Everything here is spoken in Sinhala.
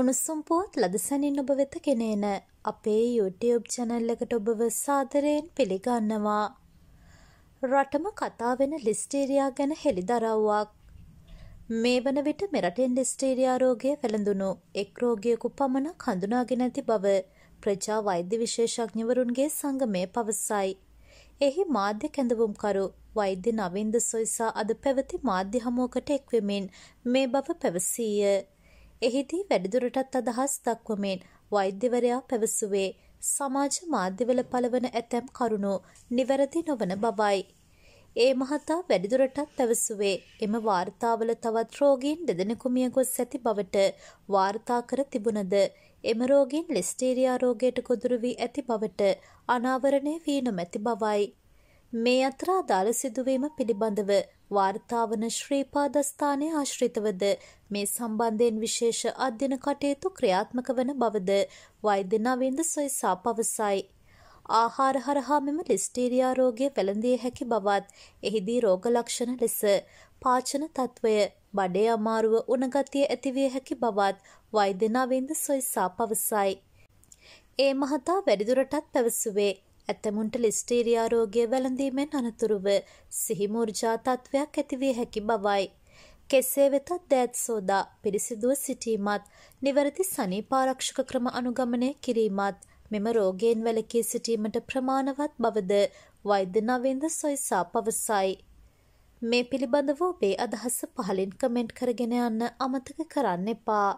උණුසුම් පුවත් ලදසැනින් ඔබ වෙත කෙනේන අපේ YouTube චැනල් එකට ඔබව සාදරයෙන් පිළිගන්නවා. රටම කතා වෙන ලිස්ටීරියා ගැන හෙළිදරව්වක්. මේ වන විට මෙරටින් ලිස්ටීරියා රෝගය වැළඳුණු එක් රෝගියෙකු පමණක් හඳුනාගෙන ඇති බව ප්‍රජා වෛද්‍ය විශේෂඥවරුන්ගේ සංගමය පවසයි. එහි මාධ්‍ය කැඳවුම්කරු වෛද්‍ය නවින්ද සොයිසා අද පැවති මාධ්‍ය හමුවකට එක්වෙමින් මේ බව පැවසීය. එහිදී වැඩිදුරටත් අදහස් දක්වමින් වෛද්‍යවරයා පැවසුවේ සමාජ මාධ්‍යවල පළවන ඇතැම් කරුණු නිවැරදි නොවන බවයි. ඒ මහතා වැඩිදුරටත් පැවසුවේ එම වාර්තාවල තවත් රෝගීන් දෙදෙනෙකු මිය ගොස් ඇති බවට වාර්තා කර තිබුණද එම රෝගීන් ලිස්ටීරියා රෝගයට ගොදුරු වී ඇති බවට අනාවරණය වී නොමැති බවයි. මේ අතර අදාළ සිදුවීම පිළිබඳව වාර්තාවන ශ්‍රීපාදස්ථානය ආශ්‍රිතවද මේ සම්බන්ධයෙන් විශේෂ අධ්‍යන කටයුතු ක්‍රියාත්මක වන බවද වෛද්‍ය නවින්ද සොයිසා පවසයි. ආහාර හරහා මෙම ලිස්ටීරියා රෝගය වැළඳිය හැකි බවත් එහිදී රෝග ලක්ෂණ ලෙස පාචන තත්ත්වය බඩේ අමාරුව උණගතිය ඇතිවිය හැකි බවත් වෛද්‍ය නවින්ද සොයිසා පවසයි. ඒ මහතා වැඩිදුරටත් පැවසුවේ ඇතමුන්ට ලිස්ටීරියා රෝගය වැළඳීමෙන් අනතුරුව සිහිමූර්ජා තත්ත්වයක් ඇතිවිය හැකි බවයි. කෙසේ වෙතත් දෑත් සෝදා පිරිසිදුව සිටීමත් නිවැරදි සනීපාරක්ෂක ක්‍රම අනුගමනය කිරීමත් මෙම රෝගයෙන් වැළකී සිටීමට ප්‍රමාණවත් බවද වෛද්‍ය නවේන්ද සොයිසා පවසයි. මේ පිළිබඳව ඔබේ අදහස පහලින් කමෙන්ට් කරගෙන යන්න අමතක කරන්න එපා.